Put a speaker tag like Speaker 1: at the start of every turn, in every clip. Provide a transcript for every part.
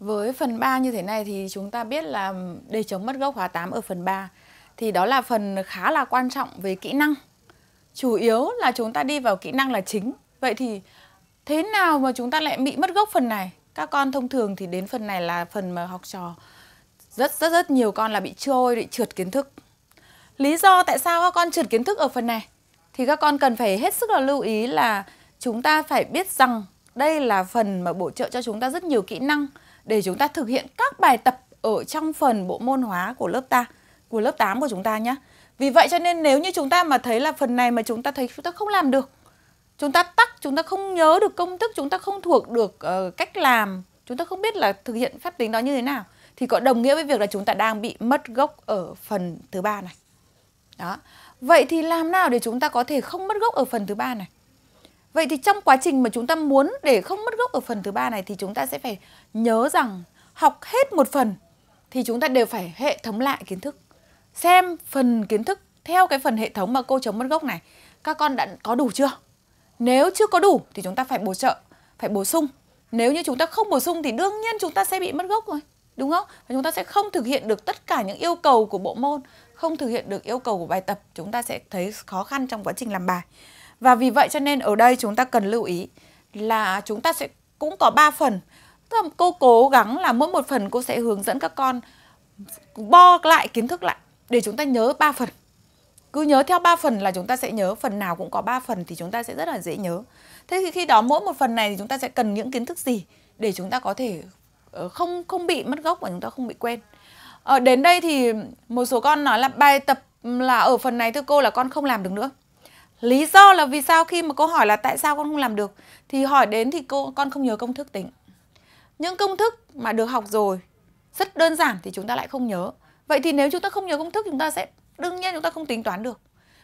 Speaker 1: Với phần 3 như thế này thì chúng ta biết là đề chống mất gốc hóa 8 ở phần 3 thì đó là phần khá là quan trọng về kỹ năng. Chủ yếu là chúng ta đi vào kỹ năng là chính. Vậy thì thế nào mà chúng ta lại bị mất gốc phần này? Các con thông thường thì đến phần này là phần mà học trò rất rất rất nhiều con là bị trôi, bị trượt kiến thức. Lý do tại sao các con trượt kiến thức ở phần này thì các con cần phải hết sức là lưu ý là chúng ta phải biết rằng đây là phần mà bổ trợ cho chúng ta rất nhiều kỹ năng để chúng ta thực hiện các bài tập ở trong phần bộ môn hóa của lớp ta, của lớp 8 của chúng ta nhé. Vì vậy cho nên nếu như chúng ta mà thấy là phần này mà chúng ta thấy chúng ta không làm được, chúng ta tắc, chúng ta không nhớ được công thức, chúng ta không thuộc được uh, cách làm, chúng ta không biết là thực hiện phép tính đó như thế nào thì có đồng nghĩa với việc là chúng ta đang bị mất gốc ở phần thứ ba này. Đó. Vậy thì làm nào để chúng ta có thể không mất gốc ở phần thứ ba này? Vậy thì trong quá trình mà chúng ta muốn để không mất gốc ở phần thứ ba này thì chúng ta sẽ phải nhớ rằng học hết một phần thì chúng ta đều phải hệ thống lại kiến thức. Xem phần kiến thức theo cái phần hệ thống mà cô chống mất gốc này, các con đã có đủ chưa? Nếu chưa có đủ thì chúng ta phải bổ trợ, phải bổ sung. Nếu như chúng ta không bổ sung thì đương nhiên chúng ta sẽ bị mất gốc rồi, đúng không? Và chúng ta sẽ không thực hiện được tất cả những yêu cầu của bộ môn, không thực hiện được yêu cầu của bài tập, chúng ta sẽ thấy khó khăn trong quá trình làm bài. Và vì vậy cho nên ở đây chúng ta cần lưu ý là chúng ta sẽ cũng có 3 phần. Tức là cô cố gắng là mỗi một phần cô sẽ hướng dẫn các con bo lại kiến thức lại để chúng ta nhớ 3 phần. Cứ nhớ theo 3 phần là chúng ta sẽ nhớ phần nào cũng có 3 phần thì chúng ta sẽ rất là dễ nhớ. Thế thì khi đó mỗi một phần này thì chúng ta sẽ cần những kiến thức gì để chúng ta có thể ờ, không không bị mất gốc và chúng ta không bị quên. Ở ờ, đến đây thì một số con nói là bài tập là ở phần này thưa cô là con không làm được nữa. Lý do là vì sao khi mà cô hỏi là tại sao con không làm được thì hỏi đến thì cô con không nhớ công thức tính. Những công thức mà được học rồi rất đơn giản thì chúng ta lại không nhớ. Vậy thì nếu chúng ta không nhớ công thức chúng ta sẽ đương nhiên chúng ta không tính toán được.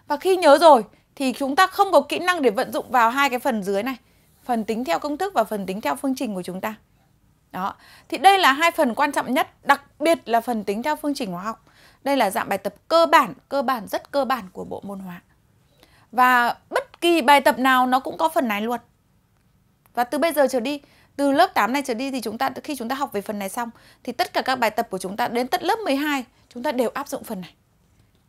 Speaker 1: Và khi nhớ rồi thì chúng ta không có kỹ năng để vận dụng vào hai cái phần dưới này, phần tính theo công thức và phần tính theo phương trình của chúng ta. Đó. Thì đây là hai phần quan trọng nhất, đặc biệt là phần tính theo phương trình hóa học. Đây là dạng bài tập cơ bản, cơ bản rất cơ bản của bộ môn hóa. Và bất kỳ bài tập nào nó cũng có phần này luôn. Và từ bây giờ trở đi, từ lớp 8 này trở đi thì chúng ta khi chúng ta học về phần này xong thì tất cả các bài tập của chúng ta đến tận lớp 12 chúng ta đều áp dụng phần này.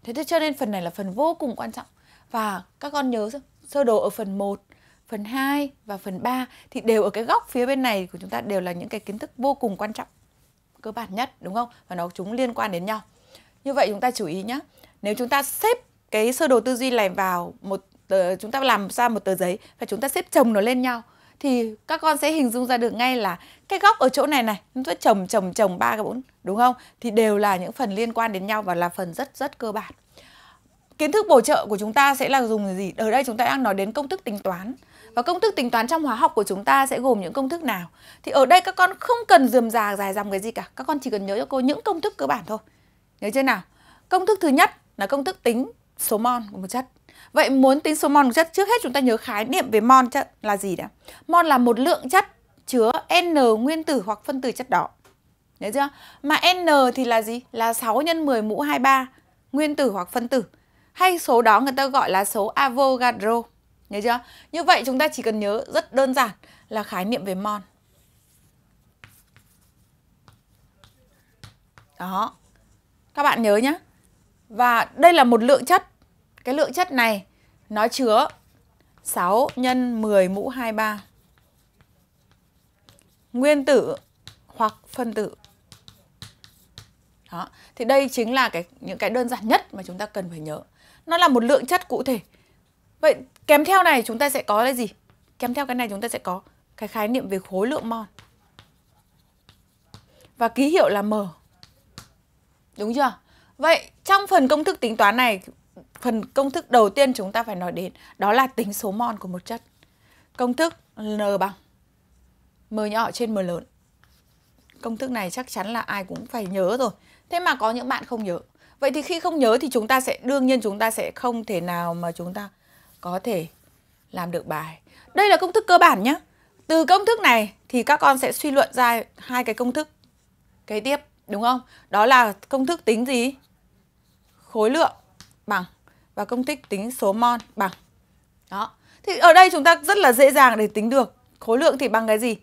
Speaker 1: Thế cho nên phần này là phần vô cùng quan trọng. Và các con nhớ sơ đồ ở phần 1, phần 2 và phần 3 thì đều ở cái góc phía bên này của chúng ta đều là những cái kiến thức vô cùng quan trọng. Cơ bản nhất đúng không? Và nó chúng liên quan đến nhau. Như vậy chúng ta chú ý nhé. Nếu chúng ta xếp cái sơ đồ tư duy này vào một tờ, chúng ta làm ra một tờ giấy và chúng ta xếp chồng nó lên nhau thì các con sẽ hình dung ra được ngay là cái góc ở chỗ này này chúng ta chồng chồng chồng ba cái bốn đúng không thì đều là những phần liên quan đến nhau và là phần rất rất cơ bản kiến thức bổ trợ của chúng ta sẽ là dùng gì ở đây chúng ta đang nói đến công thức tính toán và công thức tính toán trong hóa học của chúng ta sẽ gồm những công thức nào thì ở đây các con không cần dườm già dài dòng cái gì cả các con chỉ cần nhớ cho cô những công thức cơ bản thôi nhớ chưa nào công thức thứ nhất là công thức tính số mol của một chất. Vậy muốn tính số mol của chất, trước hết chúng ta nhớ khái niệm về mol chất là gì đã? Mol là một lượng chất chứa n nguyên tử hoặc phân tử chất đó. Nhớ chưa? Mà n thì là gì? Là 6 x 10 mũ 23 nguyên tử hoặc phân tử. Hay số đó người ta gọi là số Avogadro. Nhớ chưa? Như vậy chúng ta chỉ cần nhớ rất đơn giản là khái niệm về mol. Đó. Các bạn nhớ nhé. Và đây là một lượng chất. Cái lượng chất này nó chứa 6 nhân 10 mũ 23. Nguyên tử hoặc phân tử. Đó. Thì đây chính là cái những cái đơn giản nhất mà chúng ta cần phải nhớ. Nó là một lượng chất cụ thể. Vậy kèm theo này chúng ta sẽ có cái gì? Kèm theo cái này chúng ta sẽ có cái khái niệm về khối lượng mol. Và ký hiệu là M. Đúng chưa? Vậy trong phần công thức tính toán này, phần công thức đầu tiên chúng ta phải nói đến đó là tính số mol của một chất. Công thức N bằng M nhỏ trên M lớn. Công thức này chắc chắn là ai cũng phải nhớ rồi. Thế mà có những bạn không nhớ. Vậy thì khi không nhớ thì chúng ta sẽ đương nhiên chúng ta sẽ không thể nào mà chúng ta có thể làm được bài. Đây là công thức cơ bản nhé. Từ công thức này thì các con sẽ suy luận ra hai cái công thức kế tiếp đúng không? Đó là công thức tính gì? khối lượng bằng và công thức tính số mol bằng. Đó. Thì ở đây chúng ta rất là dễ dàng để tính được khối lượng thì bằng cái gì?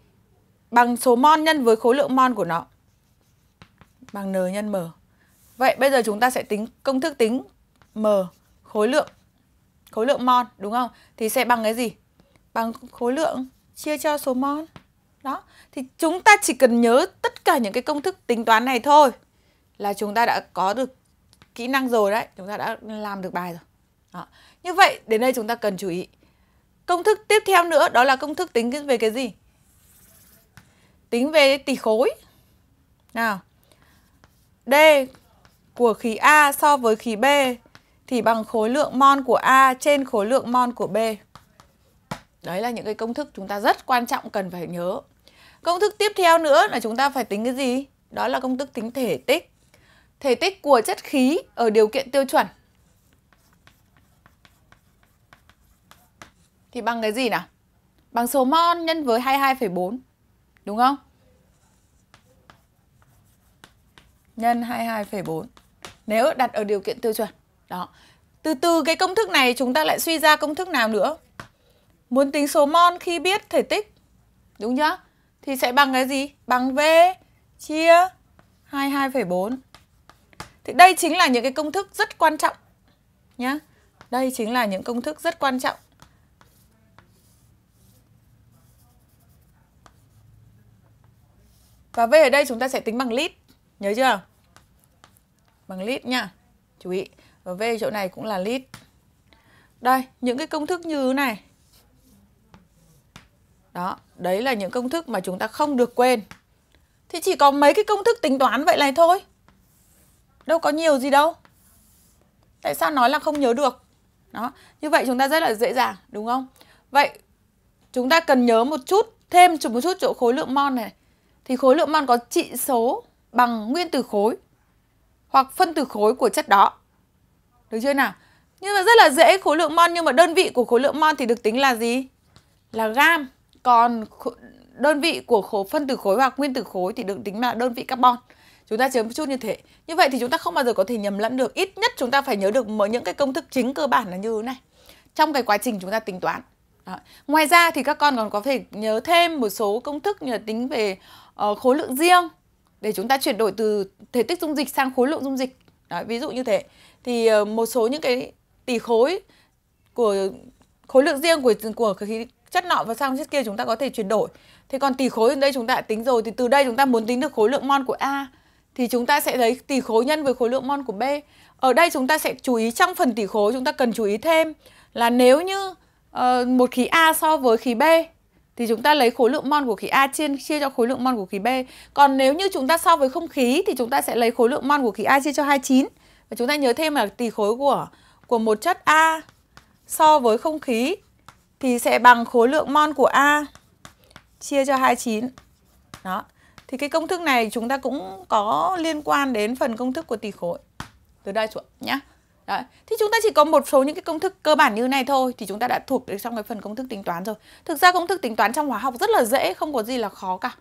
Speaker 1: Bằng số mol nhân với khối lượng mol của nó. Bằng n nhân m. Vậy bây giờ chúng ta sẽ tính công thức tính m khối lượng khối lượng mol đúng không? Thì sẽ bằng cái gì? Bằng khối lượng chia cho số mol. Đó. Thì chúng ta chỉ cần nhớ tất cả những cái công thức tính toán này thôi là chúng ta đã có được kỹ năng rồi đấy chúng ta đã làm được bài rồi đó. như vậy đến đây chúng ta cần chú ý công thức tiếp theo nữa đó là công thức tính về cái gì tính về tỷ khối nào D của khí A so với khí B thì bằng khối lượng mol của A trên khối lượng mol của B. Đấy là những cái công thức chúng ta rất quan trọng cần phải nhớ. Công thức tiếp theo nữa là chúng ta phải tính cái gì? Đó là công thức tính thể tích thể tích của chất khí ở điều kiện tiêu chuẩn. Thì bằng cái gì nào? Bằng số mol nhân với 22,4. Đúng không? Nhân 22,4. Nếu đặt ở điều kiện tiêu chuẩn. Đó. Từ từ cái công thức này chúng ta lại suy ra công thức nào nữa? Muốn tính số mol khi biết thể tích. Đúng chưa? Thì sẽ bằng cái gì? Bằng V chia 22,4 thì đây chính là những cái công thức rất quan trọng nhá. Đây chính là những công thức rất quan trọng. Và V ở đây chúng ta sẽ tính bằng lít, nhớ chưa? Bằng lít nha. Chú ý, và V chỗ này cũng là lít. Đây, những cái công thức như này. Đó, đấy là những công thức mà chúng ta không được quên. Thì chỉ có mấy cái công thức tính toán vậy này thôi. Đâu có nhiều gì đâu. Tại sao nói là không nhớ được? Đó, như vậy chúng ta rất là dễ dàng, đúng không? Vậy chúng ta cần nhớ một chút, thêm chụp một chút chỗ khối lượng mol này. Thì khối lượng mol có trị số bằng nguyên tử khối hoặc phân tử khối của chất đó. Được chưa nào? Nhưng mà rất là dễ khối lượng mol nhưng mà đơn vị của khối lượng mol thì được tính là gì? Là gam. Còn đơn vị của khối phân tử khối hoặc nguyên tử khối thì được tính là đơn vị carbon chúng ta chấm chút như thế như vậy thì chúng ta không bao giờ có thể nhầm lẫn được ít nhất chúng ta phải nhớ được những cái công thức chính cơ bản là như thế này trong cái quá trình chúng ta tính toán đó. ngoài ra thì các con còn có thể nhớ thêm một số công thức như là tính về uh, khối lượng riêng để chúng ta chuyển đổi từ thể tích dung dịch sang khối lượng dung dịch đó, ví dụ như thế thì uh, một số những cái tỷ khối của khối lượng riêng của của khí chất nọ và sang chất kia chúng ta có thể chuyển đổi thế còn tỷ khối ở đây chúng ta đã tính rồi thì từ đây chúng ta muốn tính được khối lượng mol của a thì chúng ta sẽ lấy tỷ khối nhân với khối lượng mol của B. Ở đây chúng ta sẽ chú ý trong phần tỷ khối chúng ta cần chú ý thêm là nếu như uh, một khí A so với khí B thì chúng ta lấy khối lượng mol của khí A chia, chia cho khối lượng mol của khí B. Còn nếu như chúng ta so với không khí thì chúng ta sẽ lấy khối lượng mol của khí A chia cho 29. Và chúng ta nhớ thêm là tỷ khối của của một chất A so với không khí thì sẽ bằng khối lượng mol của A chia cho 29. Đó. Thì cái công thức này chúng ta cũng có liên quan đến phần công thức của tỷ khối. Từ đây xuống nhá. Đấy. Thì chúng ta chỉ có một số những cái công thức cơ bản như này thôi thì chúng ta đã thuộc được trong cái phần công thức tính toán rồi. Thực ra công thức tính toán trong hóa học rất là dễ, không có gì là khó cả.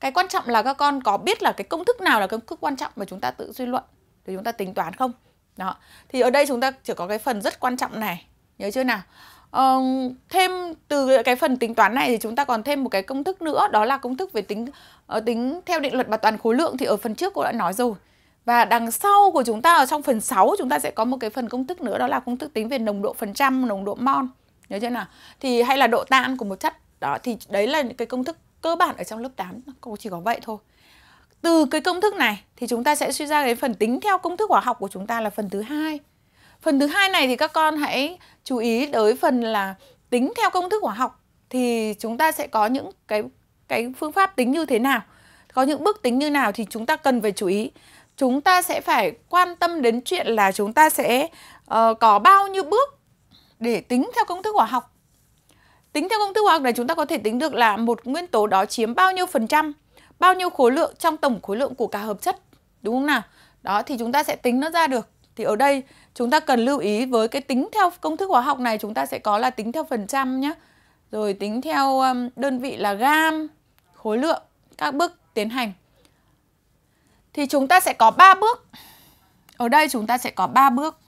Speaker 1: Cái quan trọng là các con có biết là cái công thức nào là công thức quan trọng mà chúng ta tự suy luận để chúng ta tính toán không? Đó. Thì ở đây chúng ta chỉ có cái phần rất quan trọng này. Nhớ chưa nào? Uh, thêm từ cái phần tính toán này thì chúng ta còn thêm một cái công thức nữa đó là công thức về tính uh, tính theo định luật bảo toàn khối lượng thì ở phần trước cô đã nói rồi. Và đằng sau của chúng ta ở trong phần 6 chúng ta sẽ có một cái phần công thức nữa đó là công thức tính về nồng độ phần trăm, nồng độ mol. Nhớ chưa nào? Thì hay là độ tan của một chất. Đó thì đấy là cái công thức cơ bản ở trong lớp 8. Cô chỉ có vậy thôi. Từ cái công thức này thì chúng ta sẽ suy ra cái phần tính theo công thức hóa học của chúng ta là phần thứ hai. Phần thứ hai này thì các con hãy chú ý tới phần là tính theo công thức hóa học thì chúng ta sẽ có những cái cái phương pháp tính như thế nào, có những bước tính như nào thì chúng ta cần phải chú ý. Chúng ta sẽ phải quan tâm đến chuyện là chúng ta sẽ uh, có bao nhiêu bước để tính theo công thức hóa học. Tính theo công thức hóa học này chúng ta có thể tính được là một nguyên tố đó chiếm bao nhiêu phần trăm, bao nhiêu khối lượng trong tổng khối lượng của cả hợp chất, đúng không nào? Đó thì chúng ta sẽ tính nó ra được thì ở đây chúng ta cần lưu ý với cái tính theo công thức hóa học này chúng ta sẽ có là tính theo phần trăm nhé. Rồi tính theo um, đơn vị là gam, khối lượng, các bước tiến hành. Thì chúng ta sẽ có 3 bước. Ở đây chúng ta sẽ có 3 bước.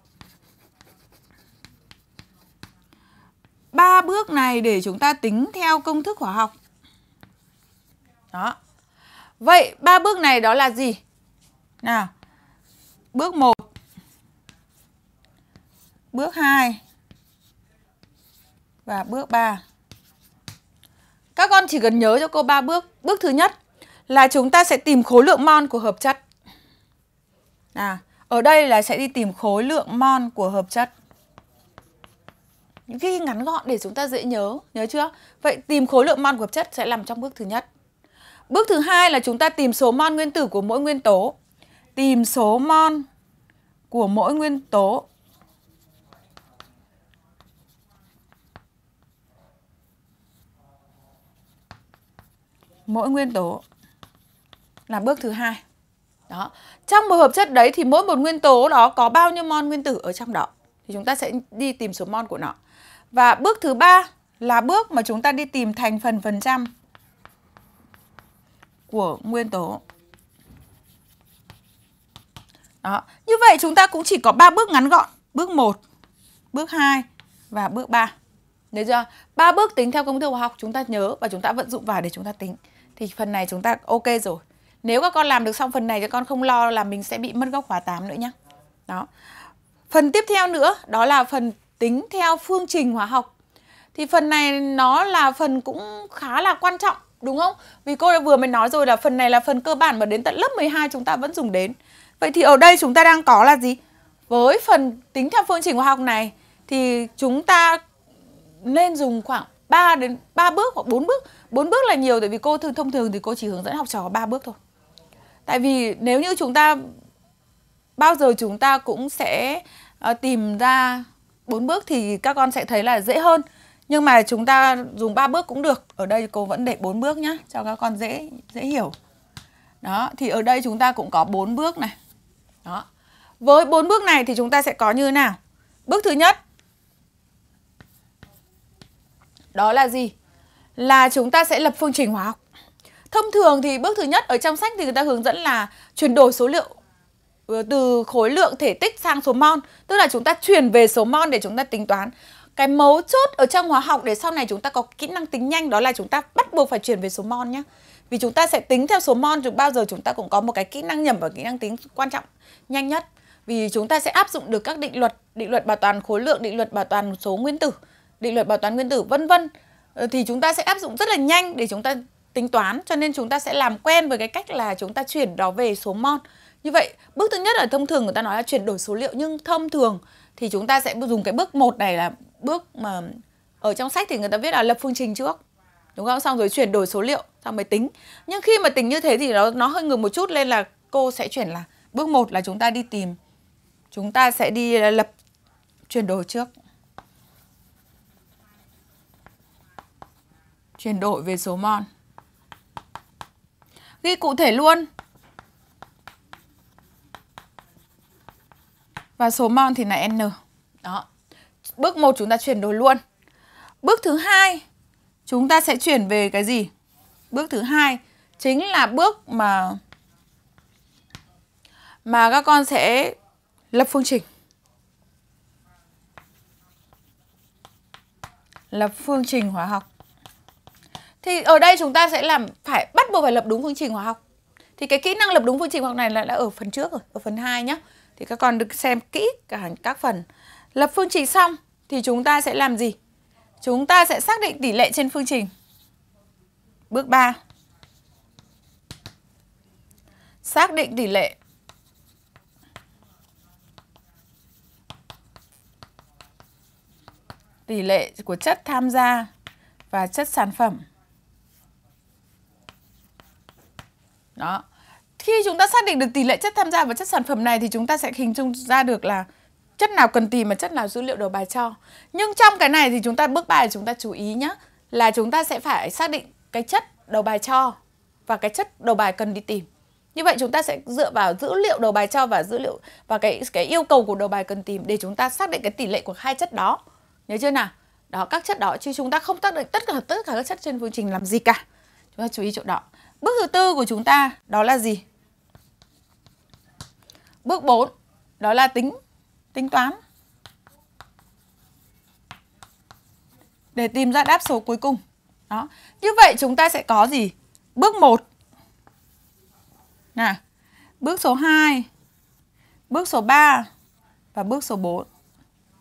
Speaker 1: ba bước này để chúng ta tính theo công thức hóa học. Đó. Vậy ba bước này đó là gì? Nào. Bước 1 bước 2 và bước 3. Các con chỉ cần nhớ cho cô ba bước. Bước thứ nhất là chúng ta sẽ tìm khối lượng mol của hợp chất. À, ở đây là sẽ đi tìm khối lượng mol của hợp chất. những Ghi ngắn gọn để chúng ta dễ nhớ, nhớ chưa? Vậy tìm khối lượng mol của hợp chất sẽ làm trong bước thứ nhất. Bước thứ hai là chúng ta tìm số mol nguyên tử của mỗi nguyên tố. Tìm số mol của mỗi nguyên tố mỗi nguyên tố là bước thứ hai đó trong một hợp chất đấy thì mỗi một nguyên tố đó có bao nhiêu mol nguyên tử ở trong đó thì chúng ta sẽ đi tìm số mol của nó và bước thứ ba là bước mà chúng ta đi tìm thành phần phần trăm của nguyên tố đó như vậy chúng ta cũng chỉ có ba bước ngắn gọn bước 1 bước 2 và bước 3 Đấy chưa? Ba bước tính theo công thức hóa học chúng ta nhớ và chúng ta vận dụng vào để chúng ta tính thì phần này chúng ta ok rồi nếu các con làm được xong phần này thì con không lo là mình sẽ bị mất góc khóa 8 nữa nhé đó phần tiếp theo nữa đó là phần tính theo phương trình hóa học thì phần này nó là phần cũng khá là quan trọng đúng không? Vì cô đã vừa mới nói rồi là phần này là phần cơ bản mà đến tận lớp 12 chúng ta vẫn dùng đến. Vậy thì ở đây chúng ta đang có là gì? Với phần tính theo phương trình hóa học này thì chúng ta nên dùng khoảng 3 đến 3 bước hoặc 4 bước. 4 bước là nhiều tại vì cô thường thông thường thì cô chỉ hướng dẫn học trò 3 bước thôi. Tại vì nếu như chúng ta bao giờ chúng ta cũng sẽ ờ, tìm ra bốn bước thì các con sẽ thấy là dễ hơn. Nhưng mà chúng ta dùng 3 bước cũng được. Ở đây cô vẫn để 4 bước nhá cho các con dễ dễ hiểu. Đó, thì ở đây chúng ta cũng có 4 bước này. Đó. Với bốn bước này thì chúng ta sẽ có như thế nào? Bước thứ nhất Đó là gì? Là chúng ta sẽ lập phương trình hóa học. Thông thường thì bước thứ nhất ở trong sách thì người ta hướng dẫn là chuyển đổi số liệu ờ, từ khối lượng thể tích sang số mol, tức là chúng ta chuyển về số mol để chúng ta tính toán. Cái mấu chốt ở trong hóa học để sau này chúng ta có kỹ năng tính nhanh đó là chúng ta bắt buộc phải chuyển về số mol nhé. Vì chúng ta sẽ tính theo số mol thì bao giờ chúng ta cũng có một cái kỹ năng nhẩm và kỹ năng tính quan trọng nhanh nhất. Vì chúng ta sẽ áp dụng được các định luật, định luật bảo toàn khối lượng, định luật bảo toàn số nguyên tử định luật bảo toán nguyên tử vân vân ờ, thì chúng ta sẽ áp dụng rất là nhanh để chúng ta tính toán cho nên chúng ta sẽ làm quen với cái cách là chúng ta chuyển đó về số mol. Như vậy, bước thứ nhất ở thông thường người ta nói là chuyển đổi số liệu nhưng thông thường thì chúng ta sẽ dùng cái bước một này là bước mà ở trong sách thì người ta viết là lập phương trình trước. Đúng không? Xong rồi chuyển đổi số liệu, xong mới tính. Nhưng khi mà tính như thế thì nó nó hơi ngược một chút nên là cô sẽ chuyển là bước một là chúng ta đi tìm chúng ta sẽ đi lập chuyển đổi trước. chuyển đổi về số mol. Ghi cụ thể luôn. Và số mol thì là N. Đó. Bước 1 chúng ta chuyển đổi luôn. Bước thứ hai chúng ta sẽ chuyển về cái gì? Bước thứ hai chính là bước mà mà các con sẽ lập phương trình. Lập phương trình hóa học thì ở đây chúng ta sẽ làm phải bắt buộc phải lập đúng phương trình hóa học thì cái kỹ năng lập đúng phương trình hóa học này là đã ở phần trước rồi ở phần 2 nhá thì các con được xem kỹ cả các phần lập phương trình xong thì chúng ta sẽ làm gì chúng ta sẽ xác định tỷ lệ trên phương trình bước 3 xác định tỷ lệ tỷ lệ của chất tham gia và chất sản phẩm Đó. Khi chúng ta xác định được tỷ lệ chất tham gia vào chất sản phẩm này thì chúng ta sẽ hình dung ra được là chất nào cần tìm và chất nào dữ liệu đầu bài cho. Nhưng trong cái này thì chúng ta bước ba là chúng ta chú ý nhé là chúng ta sẽ phải xác định cái chất đầu bài cho và cái chất đầu bài cần đi tìm. Như vậy chúng ta sẽ dựa vào dữ liệu đầu bài cho và dữ liệu và cái cái yêu cầu của đầu bài cần tìm để chúng ta xác định cái tỷ lệ của hai chất đó. Nhớ chưa nào? Đó các chất đó chứ chúng ta không xác định tất cả tất cả các chất trên phương trình làm gì cả. Chúng ta chú ý chỗ đó. Bước thứ tư của chúng ta đó là gì? Bước 4 đó là tính, tính toán. Để tìm ra đáp số cuối cùng. Đó. Như vậy chúng ta sẽ có gì? Bước 1. Nào. Bước số 2. Bước số 3 và bước số 4.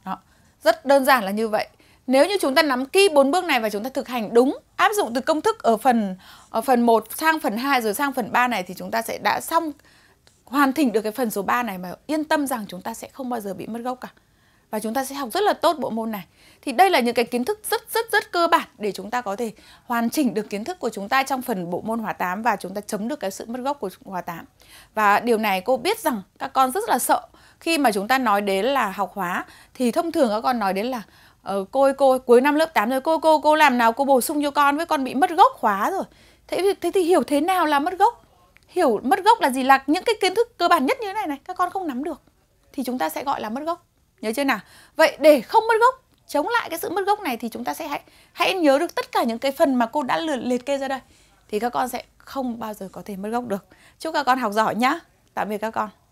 Speaker 1: Đó. Rất đơn giản là như vậy. Nếu như chúng ta nắm kỹ bốn bước này và chúng ta thực hành đúng áp dụng từ công thức ở phần ở phần 1 sang phần 2 rồi sang phần 3 này thì chúng ta sẽ đã xong hoàn chỉnh được cái phần số 3 này mà yên tâm rằng chúng ta sẽ không bao giờ bị mất gốc cả. Và chúng ta sẽ học rất là tốt bộ môn này. Thì đây là những cái kiến thức rất rất rất cơ bản để chúng ta có thể hoàn chỉnh được kiến thức của chúng ta trong phần bộ môn hóa 8 và chúng ta chấm được cái sự mất gốc của hóa 8. Và điều này cô biết rằng các con rất là sợ khi mà chúng ta nói đến là học hóa thì thông thường các con nói đến là ờ, cô ơi cô cuối năm lớp 8 rồi cô cô cô làm nào cô bổ sung cho con với con bị mất gốc khóa rồi thế thế thì hiểu thế nào là mất gốc hiểu mất gốc là gì là những cái kiến thức cơ bản nhất như thế này này các con không nắm được thì chúng ta sẽ gọi là mất gốc nhớ chưa nào vậy để không mất gốc chống lại cái sự mất gốc này thì chúng ta sẽ hãy hãy nhớ được tất cả những cái phần mà cô đã liệt kê ra đây thì các con sẽ không bao giờ có thể mất gốc được chúc các con học giỏi nhá tạm biệt các con